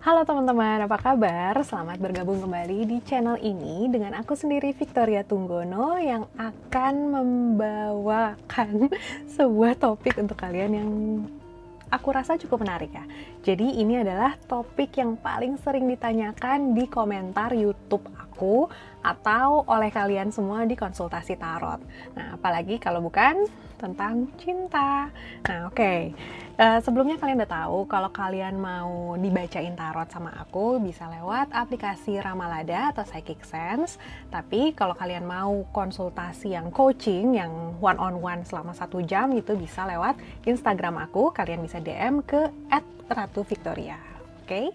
Halo teman-teman, apa kabar? Selamat bergabung kembali di channel ini dengan aku sendiri Victoria Tunggono yang akan membawakan sebuah topik untuk kalian yang aku rasa cukup menarik ya. Jadi ini adalah topik yang paling sering ditanyakan di komentar YouTube aku aku atau oleh kalian semua di konsultasi tarot. Nah, apalagi kalau bukan tentang cinta. Nah, oke. Okay. Uh, eh, sebelumnya kalian udah tahu kalau kalian mau dibacain tarot sama aku bisa lewat aplikasi Ramalada atau Psychic Sense. Tapi kalau kalian mau konsultasi yang coaching yang one on one selama satu jam itu bisa lewat Instagram aku. Kalian bisa DM ke @ratu_victoria. Oke? Okay?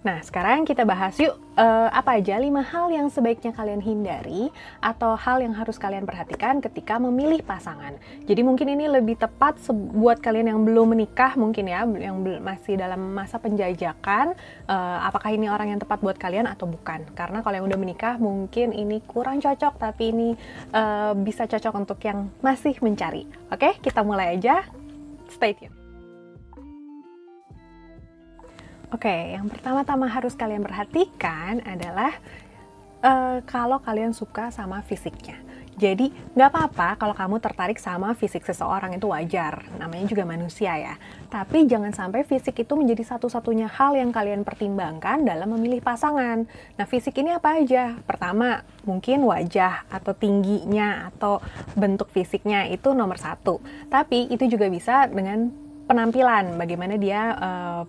Nah, sekarang kita bahas yuk uh, apa aja lima hal yang sebaiknya kalian hindari atau hal yang harus kalian perhatikan ketika memilih pasangan. Jadi mungkin ini lebih tepat buat kalian yang belum menikah mungkin ya, yang masih dalam masa penjajakan, uh, apakah ini orang yang tepat buat kalian atau bukan. Karena kalau yang udah menikah mungkin ini kurang cocok, tapi ini uh, bisa cocok untuk yang masih mencari. Oke, kita mulai aja. Stay tuned. Oke, yang pertama-tama harus kalian perhatikan adalah uh, kalau kalian suka sama fisiknya. Jadi nggak apa-apa kalau kamu tertarik sama fisik seseorang itu wajar, namanya juga manusia ya. Tapi jangan sampai fisik itu menjadi satu-satunya hal yang kalian pertimbangkan dalam memilih pasangan. Nah fisik ini apa aja? Pertama mungkin wajah atau tingginya atau bentuk fisiknya itu nomor satu. Tapi itu juga bisa dengan penampilan, bagaimana dia uh,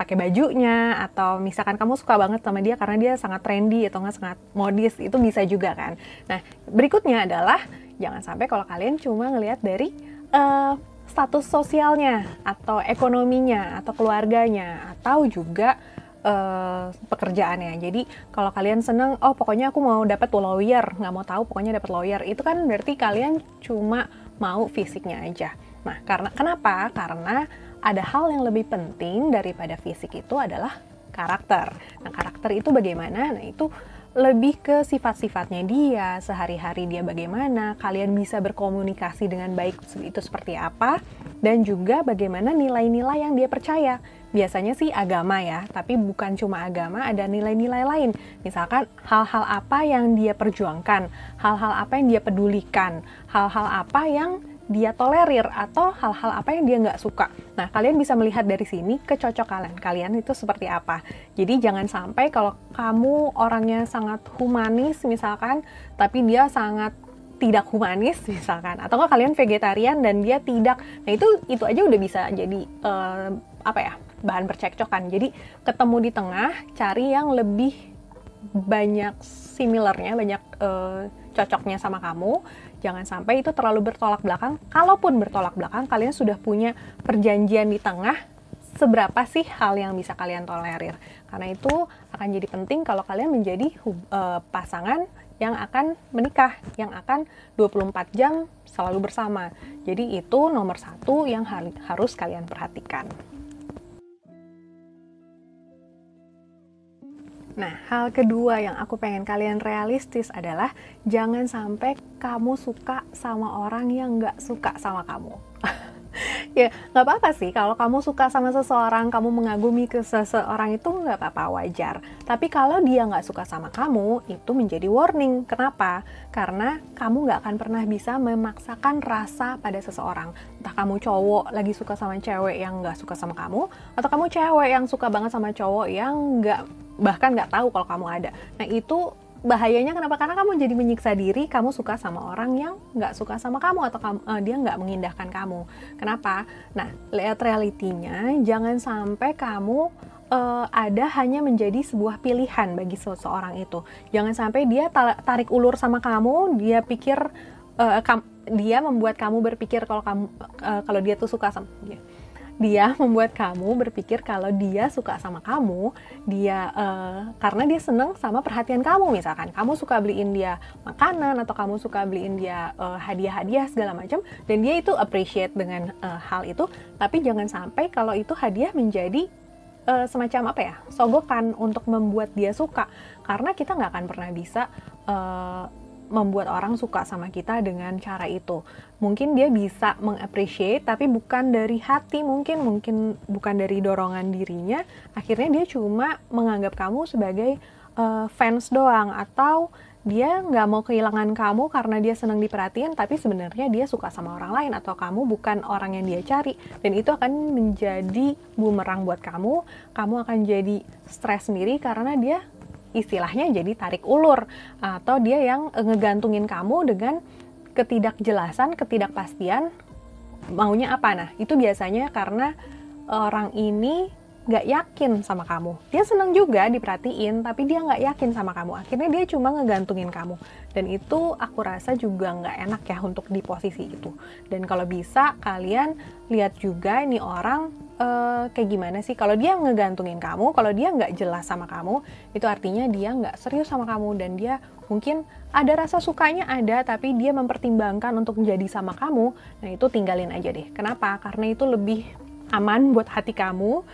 pakai bajunya atau misalkan kamu suka banget sama dia karena dia sangat trendy atau nggak sangat modis itu bisa juga kan. Nah berikutnya adalah jangan sampai kalau kalian cuma ngelihat dari uh, status sosialnya atau ekonominya atau keluarganya atau juga uh, pekerjaannya. Jadi kalau kalian seneng, oh pokoknya aku mau dapat lawyer, nggak mau tahu pokoknya dapat lawyer, itu kan berarti kalian cuma mau fisiknya aja. Nah, karena kenapa? Karena ada hal yang lebih penting daripada fisik itu adalah karakter. Nah, karakter itu bagaimana? Nah, itu lebih ke sifat-sifatnya dia, sehari-hari dia bagaimana, kalian bisa berkomunikasi dengan baik itu seperti apa, dan juga bagaimana nilai-nilai yang dia percaya. Biasanya sih agama ya, tapi bukan cuma agama, ada nilai-nilai lain. Misalkan hal-hal apa yang dia perjuangkan, hal-hal apa yang dia pedulikan, hal-hal apa yang dia tolerir atau hal-hal apa yang dia nggak suka. Nah, kalian bisa melihat dari sini kecocokan kalian itu seperti apa. Jadi jangan sampai kalau kamu orangnya sangat humanis misalkan, tapi dia sangat tidak humanis misalkan atau kalau kalian vegetarian dan dia tidak nah itu itu aja udah bisa jadi uh, apa ya bahan percekcokan jadi ketemu di tengah cari yang lebih banyak similarnya banyak uh, cocoknya sama kamu jangan sampai itu terlalu bertolak belakang. Kalaupun bertolak belakang, kalian sudah punya perjanjian di tengah seberapa sih hal yang bisa kalian tolerir. Karena itu akan jadi penting kalau kalian menjadi uh, pasangan yang akan menikah, yang akan 24 jam selalu bersama. Jadi itu nomor satu yang harus kalian perhatikan. Nah, hal kedua yang aku pengen kalian realistis adalah jangan sampai kamu suka sama orang yang nggak suka sama kamu ya nggak apa-apa sih kalau kamu suka sama seseorang kamu mengagumi ke seseorang itu nggak apa-apa wajar tapi kalau dia nggak suka sama kamu itu menjadi warning kenapa karena kamu nggak akan pernah bisa memaksakan rasa pada seseorang entah kamu cowok lagi suka sama cewek yang nggak suka sama kamu atau kamu cewek yang suka banget sama cowok yang nggak bahkan nggak tahu kalau kamu ada nah itu bahayanya kenapa? Karena kamu jadi menyiksa diri, kamu suka sama orang yang nggak suka sama kamu atau kamu, uh, dia nggak mengindahkan kamu. Kenapa? Nah, lihat realitinya, jangan sampai kamu uh, ada hanya menjadi sebuah pilihan bagi seseorang itu. Jangan sampai dia tarik ulur sama kamu, dia pikir uh, kam dia membuat kamu berpikir kalau kamu uh, kalau dia tuh suka sama dia dia membuat kamu berpikir kalau dia suka sama kamu, dia uh, karena dia seneng sama perhatian kamu misalkan. Kamu suka beliin dia makanan atau kamu suka beliin dia eh, hadiah-hadiah uh, segala macam dan dia itu appreciate dengan uh, hal itu, tapi jangan sampai kalau itu hadiah menjadi uh, semacam apa ya? sogokan untuk membuat dia suka karena kita nggak akan pernah bisa uh, membuat orang suka sama kita dengan cara itu. Mungkin dia bisa mengapresiasi tapi bukan dari hati mungkin, mungkin bukan dari dorongan dirinya. Akhirnya dia cuma menganggap kamu sebagai uh, fans doang atau dia nggak mau kehilangan kamu karena dia senang diperhatiin tapi sebenarnya dia suka sama orang lain atau kamu bukan orang yang dia cari dan itu akan menjadi bumerang buat kamu kamu akan jadi stres sendiri karena dia istilahnya jadi tarik ulur atau dia yang eh, ngegantungin kamu dengan ketidakjelasan, ketidakpastian maunya apa. Nah, itu biasanya karena orang ini nggak yakin sama kamu. Dia seneng juga diperhatiin, tapi dia nggak yakin sama kamu. Akhirnya dia cuma ngegantungin kamu. Dan itu aku rasa juga nggak enak ya untuk di posisi itu. Dan kalau bisa kalian lihat juga ini orang uh, kayak gimana sih. Kalau dia ngegantungin kamu, kalau dia nggak jelas sama kamu, itu artinya dia nggak serius sama kamu dan dia mungkin ada rasa sukanya ada, tapi dia mempertimbangkan untuk menjadi sama kamu. Nah itu tinggalin aja deh. Kenapa? Karena itu lebih aman buat hati kamu.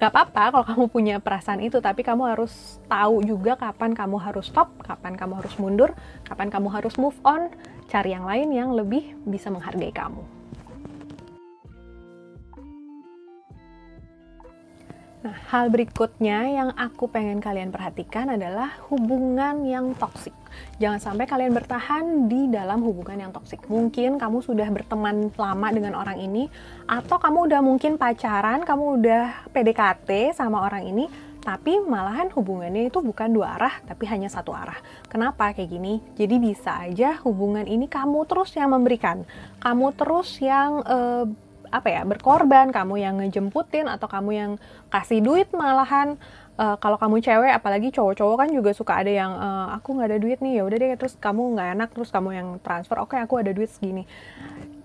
Gak apa-apa kalau kamu punya perasaan itu, tapi kamu harus tahu juga kapan kamu harus stop, kapan kamu harus mundur, kapan kamu harus move on, cari yang lain yang lebih bisa menghargai kamu. Nah, hal berikutnya yang aku pengen kalian perhatikan adalah hubungan yang toksik. Jangan sampai kalian bertahan di dalam hubungan yang toksik. Mungkin kamu sudah berteman lama dengan orang ini atau kamu udah mungkin pacaran, kamu udah PDKT sama orang ini, tapi malahan hubungannya itu bukan dua arah, tapi hanya satu arah. Kenapa kayak gini? Jadi bisa aja hubungan ini kamu terus yang memberikan, kamu terus yang Uh, apa ya berkorban kamu yang ngejemputin atau kamu yang kasih duit malahan uh, kalau kamu cewek apalagi cowok-cowok kan juga suka ada yang uh, aku nggak ada duit nih ya udah deh terus kamu nggak enak terus kamu yang transfer oke okay, aku ada duit segini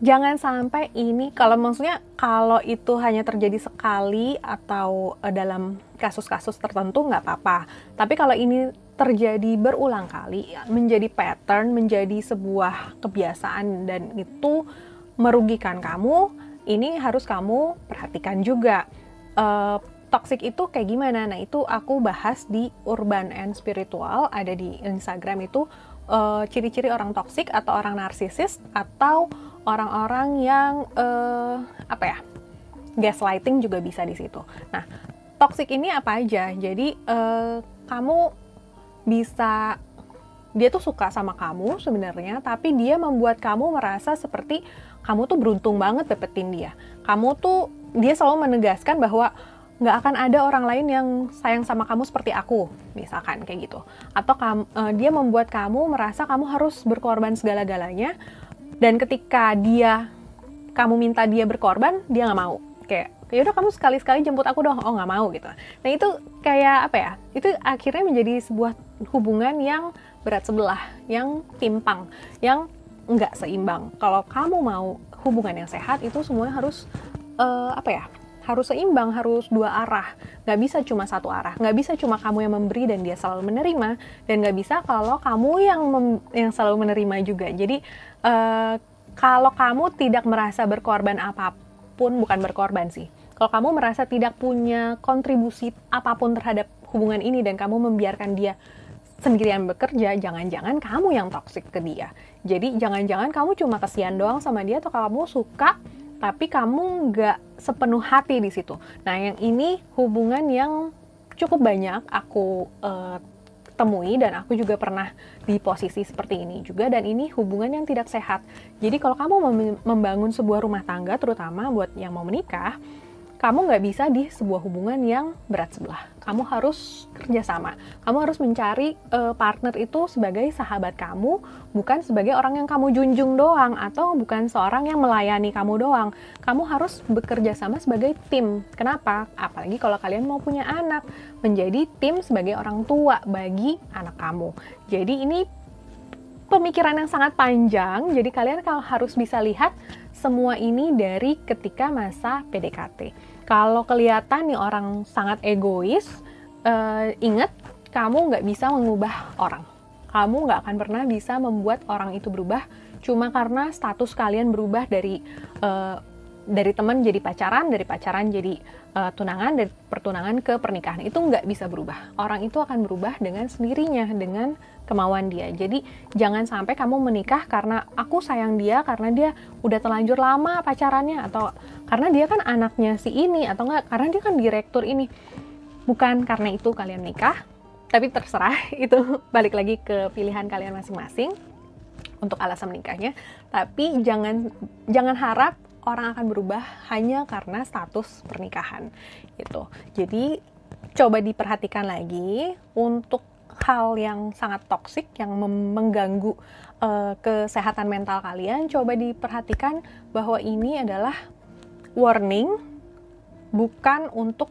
jangan sampai ini kalau maksudnya kalau itu hanya terjadi sekali atau uh, dalam kasus-kasus tertentu nggak apa-apa tapi kalau ini terjadi berulang kali menjadi pattern menjadi sebuah kebiasaan dan itu merugikan kamu ini harus kamu perhatikan juga. Uh, toxic itu kayak gimana? Nah, itu aku bahas di Urban and Spiritual, ada di Instagram itu ciri eh, ciri-ciri orang toksik atau orang narsisis atau orang-orang yang uh, apa ya? gaslighting juga bisa di situ. Nah, toxic ini apa aja? Jadi uh, kamu bisa dia tuh suka sama kamu sebenarnya, tapi dia membuat kamu merasa seperti kamu tuh beruntung banget dapetin dia. Kamu tuh dia selalu menegaskan bahwa nggak akan ada orang lain yang sayang sama kamu seperti aku, misalkan kayak gitu. Atau kamu, uh, eh, dia membuat kamu merasa kamu harus berkorban segala-galanya, dan ketika dia kamu minta dia berkorban, dia nggak mau. Kayak yaudah kamu sekali-sekali jemput aku dong, oh nggak mau gitu. Nah itu kayak apa ya? Itu akhirnya menjadi sebuah hubungan yang berat sebelah yang timpang yang nggak seimbang kalau kamu mau hubungan yang sehat itu semuanya harus uh, apa ya harus seimbang, harus dua arah. Nggak bisa cuma satu arah. Nggak bisa cuma kamu yang memberi dan dia selalu menerima. Dan nggak bisa kalau kamu yang mem yang selalu menerima juga. Jadi uh, kalau kamu tidak merasa berkorban apapun, bukan berkorban sih. Kalau kamu merasa tidak punya kontribusi apapun terhadap hubungan ini dan kamu membiarkan dia sendirian bekerja, jangan-jangan kamu yang toxic ke dia. Jadi jangan-jangan kamu cuma kasihan doang sama dia atau kamu suka tapi kamu nggak sepenuh hati di situ. Nah yang ini hubungan yang cukup banyak aku uh, temui dan aku juga pernah di posisi seperti ini juga dan ini hubungan yang tidak sehat. Jadi kalau kamu membangun sebuah rumah tangga terutama buat yang mau menikah, kamu nggak bisa di sebuah hubungan yang berat sebelah. Kamu harus kerjasama. Kamu harus mencari uh, partner itu sebagai sahabat kamu, bukan sebagai orang yang kamu junjung doang atau bukan seorang yang melayani kamu doang. Kamu harus bekerja sama sebagai tim. Kenapa? Apalagi kalau kalian mau punya anak, menjadi tim sebagai orang tua bagi anak kamu. Jadi ini pemikiran yang sangat panjang. Jadi kalian kalau harus bisa lihat semua ini dari ketika masa PDKT. Kalau kelihatan nih orang sangat egois, uh, ingat kamu nggak bisa mengubah orang. Kamu nggak akan pernah bisa membuat orang itu berubah cuma karena status kalian berubah dari uh, dari teman jadi pacaran, dari pacaran jadi uh, tunangan, dari pertunangan ke pernikahan itu nggak bisa berubah. Orang itu akan berubah dengan sendirinya, dengan kemauan dia. Jadi jangan sampai kamu menikah karena aku sayang dia, karena dia udah terlanjur lama pacarannya, atau karena dia kan anaknya si ini, atau nggak karena dia kan direktur ini. Bukan karena itu kalian nikah, tapi terserah itu balik lagi ke pilihan kalian masing-masing untuk alasan menikahnya. Tapi jangan jangan harap orang akan berubah hanya karena status pernikahan gitu. Jadi coba diperhatikan lagi untuk hal yang sangat toksik yang mengganggu uh, kesehatan mental kalian, coba diperhatikan bahwa ini adalah warning bukan untuk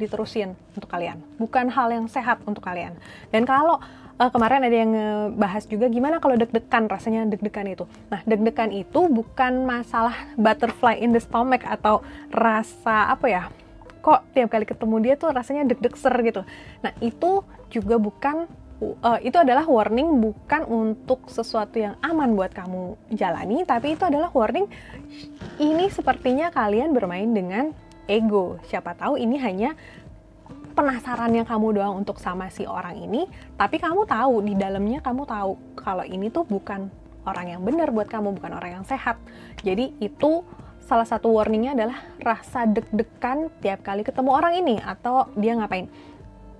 diterusin untuk kalian, bukan hal yang sehat untuk kalian. Dan kalau uh, kemarin ada yang bahas juga gimana kalau deg-degan rasanya deg-degan itu. Nah deg-degan itu bukan masalah butterfly in the stomach atau rasa apa ya kok tiap kali ketemu dia tuh rasanya deg-degser gitu. Nah itu juga bukan uh, itu adalah warning bukan untuk sesuatu yang aman buat kamu jalani, tapi itu adalah warning ini sepertinya kalian bermain dengan ego. Siapa tahu ini hanya penasarannya kamu doang untuk sama si orang ini, tapi kamu tahu di dalamnya kamu tahu kalau ini tuh bukan orang yang benar buat kamu, bukan orang yang sehat. Jadi itu salah satu warningnya adalah rasa deg-degan tiap kali ketemu orang ini atau dia ngapain.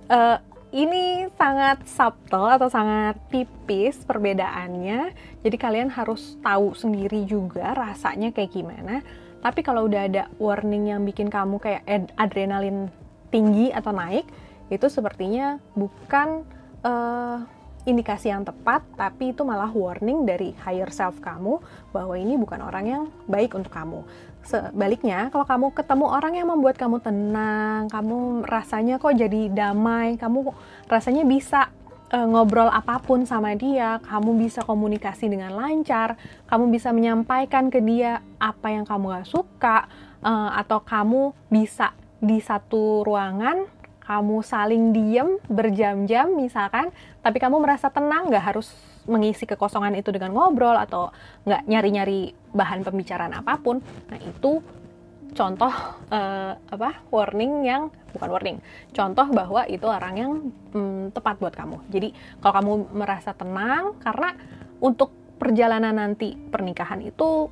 Uh, ini sangat subtle atau sangat tipis perbedaannya. Jadi kalian harus tahu sendiri juga rasanya kayak gimana. Tapi kalau udah ada warning yang bikin kamu kayak adrenalin tinggi atau naik itu sepertinya bukan uh, indikasi yang tepat, tapi itu malah warning dari higher self kamu bahwa ini bukan orang yang baik untuk kamu. Sebaliknya, kalau kamu ketemu orang yang membuat kamu tenang, kamu rasanya kok jadi damai, kamu rasanya bisa eh, ngobrol apapun sama dia, kamu bisa komunikasi dengan lancar, kamu bisa menyampaikan ke dia apa yang kamu gak suka, eh, atau kamu bisa di satu ruangan kamu saling diem berjam-jam misalkan, tapi kamu merasa tenang, nggak harus mengisi kekosongan itu dengan ngobrol atau nggak nyari-nyari bahan pembicaraan apapun. Nah itu contoh uh, apa warning yang bukan warning, contoh bahwa itu orang yang mm, tepat buat kamu. Jadi kalau kamu merasa tenang, karena untuk perjalanan nanti pernikahan itu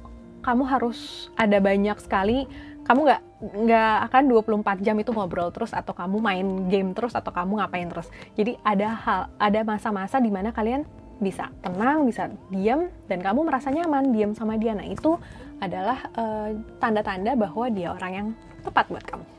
kamu harus ada banyak sekali kamu nggak nggak akan 24 jam itu ngobrol terus atau kamu main game terus atau kamu ngapain terus. Jadi ada hal ada masa-masa di mana kalian bisa tenang, bisa diam, dan kamu merasa nyaman diam sama dia. Nah, itu adalah eh, tanda-tanda uh, bahwa dia orang yang tepat buat kamu.